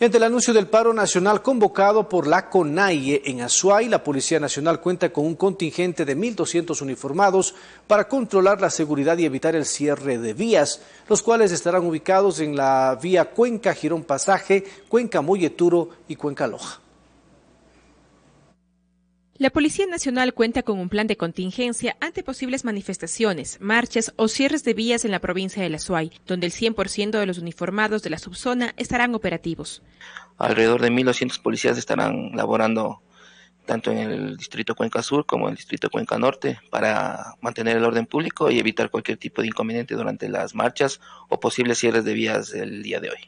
Entre el anuncio del paro nacional convocado por la CONAIE en Azuay, la Policía Nacional cuenta con un contingente de 1.200 uniformados para controlar la seguridad y evitar el cierre de vías, los cuales estarán ubicados en la vía Cuenca Girón Pasaje, Cuenca Molleturo y Cuenca Loja. La Policía Nacional cuenta con un plan de contingencia ante posibles manifestaciones, marchas o cierres de vías en la provincia de La Suay, donde el 100% de los uniformados de la subzona estarán operativos. Alrededor de 1.200 policías estarán laborando tanto en el distrito Cuenca Sur como en el distrito Cuenca Norte para mantener el orden público y evitar cualquier tipo de inconveniente durante las marchas o posibles cierres de vías el día de hoy.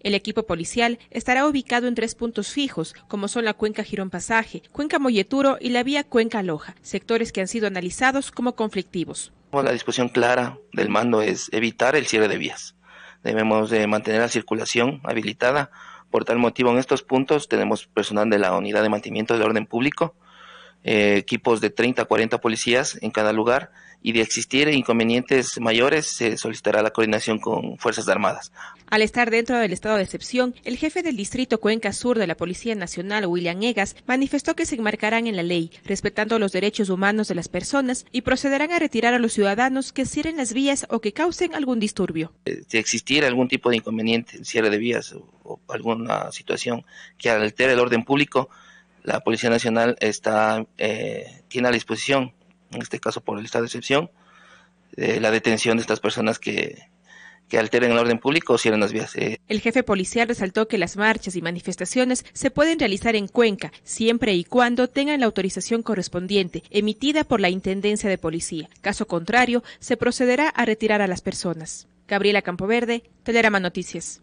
El equipo policial estará ubicado en tres puntos fijos, como son la Cuenca Girón Pasaje, Cuenca Molleturo y la vía Cuenca Loja, sectores que han sido analizados como conflictivos. La discusión clara del mando es evitar el cierre de vías. Debemos de mantener la circulación habilitada. Por tal motivo, en estos puntos tenemos personal de la Unidad de Mantenimiento del Orden Público, eh, equipos de 30 a 40 policías en cada lugar y de existir inconvenientes mayores se solicitará la coordinación con Fuerzas Armadas. Al estar dentro del estado de excepción, el jefe del distrito Cuenca Sur de la Policía Nacional, William Egas, manifestó que se enmarcarán en la ley, respetando los derechos humanos de las personas y procederán a retirar a los ciudadanos que cierren las vías o que causen algún disturbio. Eh, si existiera algún tipo de inconveniente, cierre de vías o alguna situación que altere el orden público, la Policía Nacional está, eh, tiene a disposición, en este caso por el estado de excepción, eh, la detención de estas personas que, que alteren el orden público o cierren las vías. Eh, el jefe policial resaltó que las marchas y manifestaciones se pueden realizar en Cuenca siempre y cuando tengan la autorización correspondiente emitida por la Intendencia de Policía. Caso contrario, se procederá a retirar a las personas. Gabriela Campoverde, Telerama Noticias.